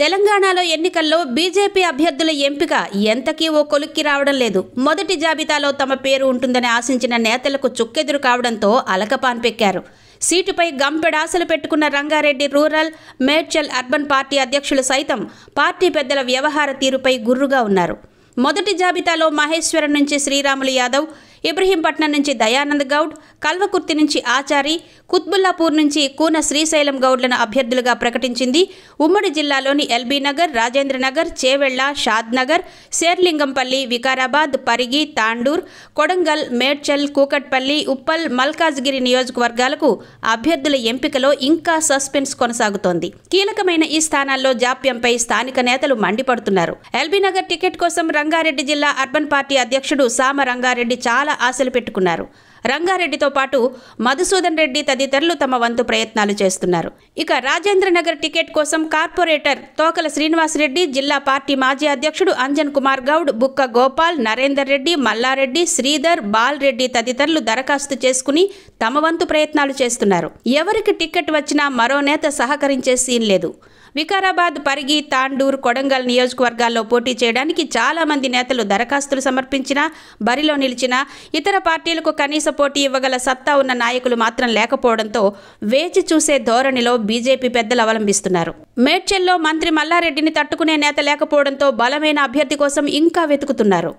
తెలంగాణలో ఎన్నికల్లో బీజేపీ అభ్యర్థుల ఎంపిక ఎంతకీ ఓ కొలుక్కి రావడం లేదు మొదటి జాబితాలో తమ పేరు ఉంటుందని ఆశించిన నేతలకు చుక్కెదురు కావడంతో అలకపాన్పెక్కారు సీటుపై గంపెడాసలు పెట్టుకున్న Rangareddy rural Medchal urban party అధ్యక్షులు సైతం పార్టీ పెద్దల వ్యవహార తీరుపై గుర్రుగా ఉన్నారు మొదటి జాబితాలో మహేశ్వరం నుంచి శ్రీరాములు యాదవ్ ఇబ్రహీంపట్నం నుంచి దయానంద్ గౌడ్ కల్వకుర్తి నుంచి ఆచారి కుత్బుల్లాపూర్ నుంచి కూన శ్రీశైలం గౌడ్లను అభ్యర్థులుగా ప్రకటించింది ఉమ్మడి జిల్లాలోని ఎల్బీ నగర్ రాజేంద్రనగర్ చేవెళ్ల షాద్నగర్ శేర్లింగంపల్లి వికారాబాద్ పరిగి తాండూర్ కొడంగల్ మేడ్చల్ కూకట్పల్లి ఉప్పల్ మల్కాజ్గిరి నియోజకవర్గాలకు అభ్యర్థుల ఎంపికలో ఇంకా సస్పెన్స్ కొనసాగుతోంది కీలకమైన ఈ స్థానాల్లో జాప్యంపై స్థానిక నేతలు మండిపడుతున్నారు ఎల్బీ నగర్ టికెట్ కోసం రంగారెడ్డి జిల్లా అర్బన్ పార్టీ అధ్యక్షుడు సామ రంగారెడ్డి చాలా ఆశలు పెట్టుకున్నారు రంగారెడ్డితో పాటు మధుసూదన్ రెడ్డి తదితరులు తమ వంతు ప్రయత్నాలు చేస్తున్నారు ఇక రాజేంద్రనగర్ టికెట్ కోసం కార్పొరేటర్ తోకల శ్రీనివాసరెడ్డి జిల్లా పార్టీ మాజీ అధ్యక్షుడు అంజన్ కుమార్ గౌడ్ బుక్క గోపాల్ నరేందర్ రెడ్డి మల్లారెడ్డి శ్రీధర్ బాల్ రెడ్డి తదితరులు దరఖాస్తు చేసుకుని తమ వంతు ప్రయత్నాలు చేస్తున్నారు ఎవరికి టికెట్ వచ్చినా మరో నేత సహకరించే సీన్ లేదు వికారాబాద్ పరిగి తాండూర్ కొడంగల్ నియోజకవర్గాల్లో పోటీ చేయడానికి చాలామంది నేతలు దరఖాస్తులు సమర్పించినా బరిలో నిలిచినా ఇతర పార్టీలకు కనీస పోటీ ఇవ్వగల సత్తా ఉన్న నాయకులు మాత్రం లేకపోవడంతో వేచి చూసే ధోరణిలో బీజేపీ పెద్దలు అవలంబిస్తున్నారు మేడ్చల్లో మంత్రి మల్లారెడ్డిని తట్టుకునే నేత లేకపోవడంతో బలమైన అభ్యర్థి కోసం ఇంకా వెతుకుతున్నారు